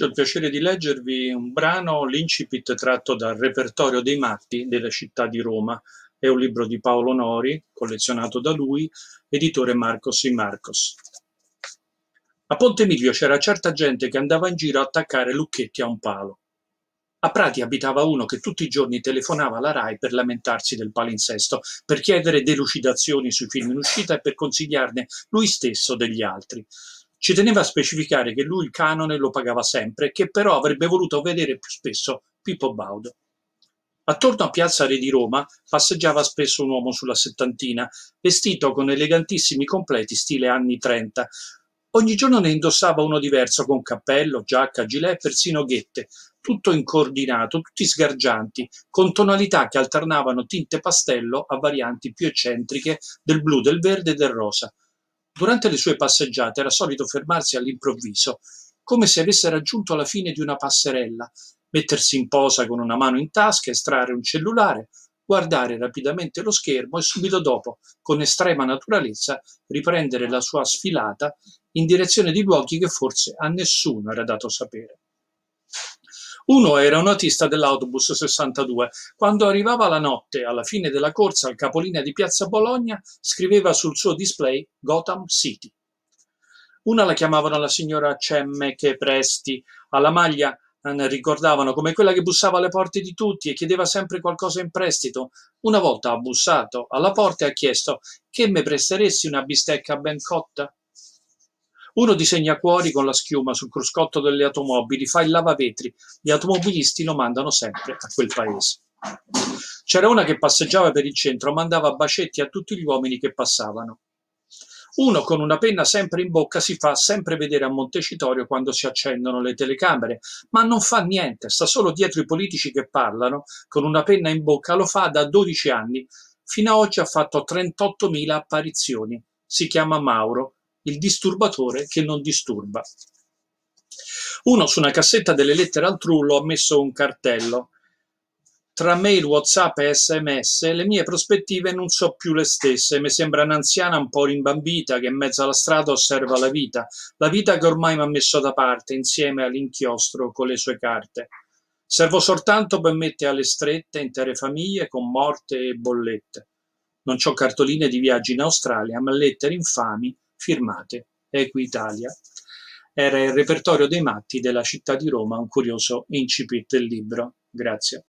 Ho il piacere di leggervi un brano, l'incipit tratto dal repertorio dei matti della città di Roma. È un libro di Paolo Nori, collezionato da lui, editore Marcos I. Marcos. A Ponte Miglio c'era certa gente che andava in giro a attaccare lucchetti a un palo. A Prati abitava uno che tutti i giorni telefonava alla RAI per lamentarsi del palinsesto, per chiedere delucidazioni sui film in uscita e per consigliarne lui stesso degli altri. Ci teneva a specificare che lui il canone lo pagava sempre, che però avrebbe voluto vedere più spesso Pippo Baudo. Attorno a Piazza Re di Roma passeggiava spesso un uomo sulla settantina, vestito con elegantissimi completi stile anni trenta. Ogni giorno ne indossava uno diverso con cappello, giacca, gilet, persino ghette, tutto incordinato, tutti sgargianti, con tonalità che alternavano tinte pastello a varianti più eccentriche del blu, del verde e del rosa. Durante le sue passeggiate era solito fermarsi all'improvviso, come se avesse raggiunto la fine di una passerella, mettersi in posa con una mano in tasca, estrarre un cellulare, guardare rapidamente lo schermo e subito dopo, con estrema naturalezza, riprendere la sua sfilata in direzione di luoghi che forse a nessuno era dato sapere. Uno era un autista dell'autobus 62. Quando arrivava la notte, alla fine della corsa al capolinea di Piazza Bologna, scriveva sul suo display Gotham City. Una la chiamavano la signora Cemme che presti, alla maglia eh, ricordavano come quella che bussava alle porte di tutti e chiedeva sempre qualcosa in prestito. Una volta ha bussato alla porta e ha chiesto che me presteresti una bistecca ben cotta. Uno disegna cuori con la schiuma sul cruscotto delle automobili, fa il lavavetri. Gli automobilisti lo mandano sempre a quel paese. C'era una che passeggiava per il centro, mandava bacetti a tutti gli uomini che passavano. Uno con una penna sempre in bocca si fa sempre vedere a Montecitorio quando si accendono le telecamere, ma non fa niente, sta solo dietro i politici che parlano, con una penna in bocca lo fa da 12 anni. Fino a oggi ha fatto 38.000 apparizioni. Si chiama Mauro, il disturbatore che non disturba. Uno su una cassetta delle lettere al trullo ha messo un cartello. Tra mail, whatsapp e sms le mie prospettive non so più le stesse, mi sembra un'anziana un po' rimbambita che in mezzo alla strada osserva la vita, la vita che ormai mi ha messo da parte insieme all'inchiostro con le sue carte. Servo soltanto per mettere alle strette intere famiglie con morte e bollette. Non ho cartoline di viaggi in Australia, ma lettere infami firmate Equitalia. Era il repertorio dei matti della città di Roma, un curioso incipit del libro. Grazie.